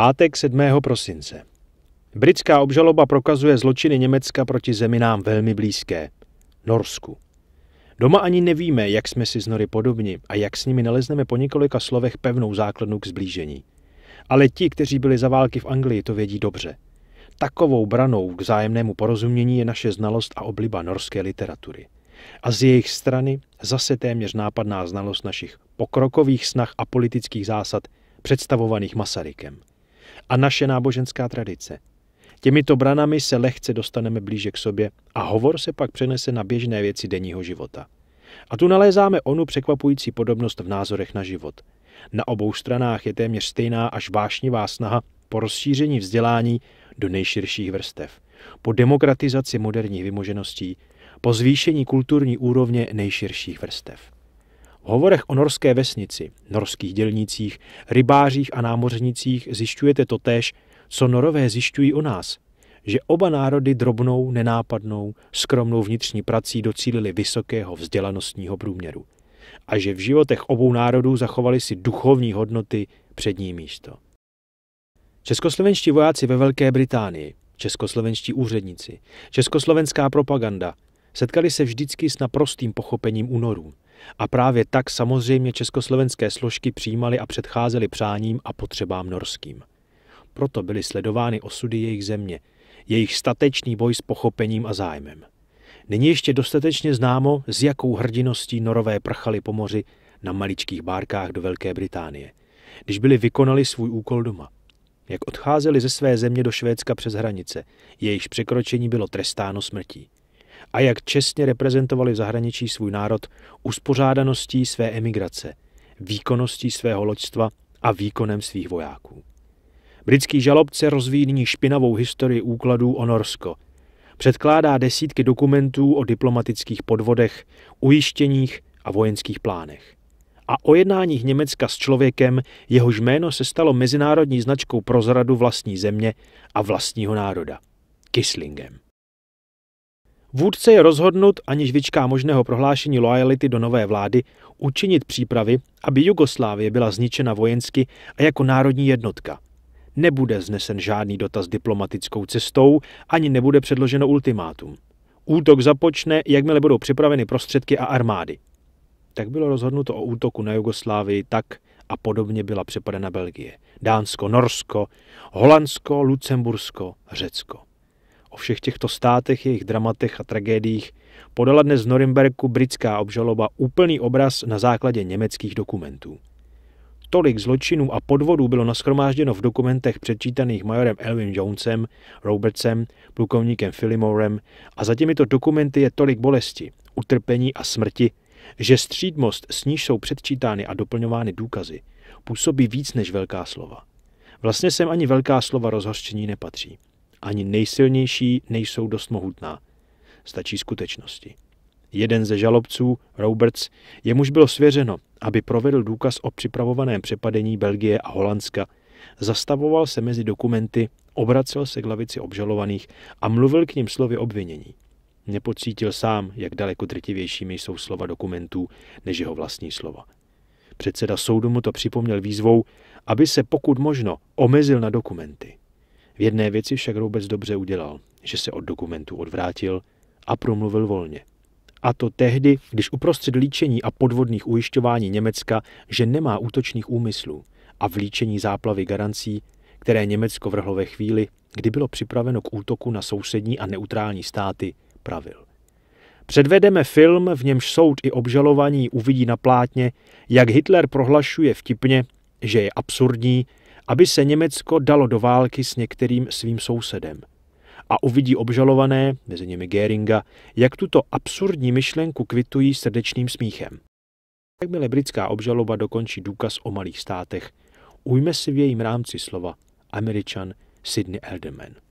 Pátek 7. prosince. Britská obžaloba prokazuje zločiny Německa proti zemi nám velmi blízké, Norsku. Doma ani nevíme, jak jsme si z Nory podobni a jak s nimi nalezneme po několika slovech pevnou základnu k zblížení. Ale ti, kteří byli za války v Anglii, to vědí dobře. Takovou branou k zájemnému porozumění je naše znalost a obliba norské literatury. A z jejich strany zase téměř nápadná znalost našich pokrokových snah a politických zásad představovaných Masarykem a naše náboženská tradice. Těmito branami se lehce dostaneme blíže k sobě a hovor se pak přenese na běžné věci denního života. A tu nalézáme onu překvapující podobnost v názorech na život. Na obou stranách je téměř stejná až vášnivá snaha po rozšíření vzdělání do nejširších vrstev, po demokratizaci moderních vymožeností, po zvýšení kulturní úrovně nejširších vrstev hovorech o norské vesnici, norských dělnicích, rybářích a námořnicích zjišťujete totéž, co norové zjišťují o nás, že oba národy drobnou, nenápadnou, skromnou vnitřní prací docílili vysokého vzdělanostního průměru a že v životech obou národů zachovali si duchovní hodnoty přední místo. Českoslovenští vojáci ve Velké Británii, českoslovenští úředníci, československá propaganda setkali se vždycky s naprostým pochopením únorů – a právě tak samozřejmě československé složky přijímaly a předcházely přáním a potřebám norským. Proto byly sledovány osudy jejich země, jejich statečný boj s pochopením a zájmem. Není ještě dostatečně známo, s jakou hrdiností norové prchali po moři na maličkých bárkách do Velké Británie, když byli vykonali svůj úkol doma. Jak odcházeli ze své země do Švédska přes hranice, jejichž překročení bylo trestáno smrtí a jak čestně reprezentovali v zahraničí svůj národ uspořádaností své emigrace, výkonností svého loďstva a výkonem svých vojáků. Britský žalobce rozvíjí nyní špinavou historii úkladů o Norsko. Předkládá desítky dokumentů o diplomatických podvodech, ujištěních a vojenských plánech. A o jednáních Německa s člověkem, jehož jméno se stalo mezinárodní značkou pro zradu vlastní země a vlastního národa – Kislingem. Vůdce je rozhodnut, aniž vyčká možného prohlášení loajality do nové vlády, učinit přípravy, aby Jugoslávie byla zničena vojensky a jako národní jednotka. Nebude znesen žádný dotaz diplomatickou cestou, ani nebude předloženo ultimátum. Útok započne, jakmile budou připraveny prostředky a armády. Tak bylo rozhodnuto o útoku na Jugoslávii tak a podobně byla přepadena Belgie, Dánsko, Norsko, Holandsko, Lucembursko, Řecko. O všech těchto státech, jejich dramatech a tragédiích podala dnes z Norimberku britská obžaloba úplný obraz na základě německých dokumentů. Tolik zločinů a podvodů bylo naschromážděno v dokumentech předčítaných majorem Elvin Jonesem, Robertsem, plukovníkem Filimorem a za těmito dokumenty je tolik bolesti, utrpení a smrti, že střídmost, s níž jsou předčítány a doplňovány důkazy, působí víc než velká slova. Vlastně sem ani velká slova rozhořčení nepatří. Ani nejsilnější nejsou dost mohutná. Stačí skutečnosti. Jeden ze žalobců, Roberts, jemuž bylo svěřeno, aby provedl důkaz o připravovaném přepadení Belgie a Holandska, zastavoval se mezi dokumenty, obracel se k lavici obžalovaných a mluvil k ním slovy obvinění. Nepocítil sám, jak daleko drtivějšími jsou slova dokumentů než jeho vlastní slova. Předseda soudu mu to připomněl výzvou, aby se pokud možno omezil na dokumenty. V jedné věci však Roubec dobře udělal, že se od dokumentu odvrátil a promluvil volně. A to tehdy, když uprostřed líčení a podvodných ujišťování Německa, že nemá útočných úmyslů a v líčení záplavy garancí, které Německo vrhlo ve chvíli, kdy bylo připraveno k útoku na sousední a neutrální státy, pravil. Předvedeme film, v němž soud i obžalovaní uvidí na plátně, jak Hitler prohlašuje vtipně, že je absurdní, aby se Německo dalo do války s některým svým sousedem. A uvidí obžalované, mezi nimi Geringa, jak tuto absurdní myšlenku kvitují srdečným smíchem. Jakmile britská obžaloba dokončí důkaz o malých státech, ujme si v jejím rámci slova Američan Sidney Elderman.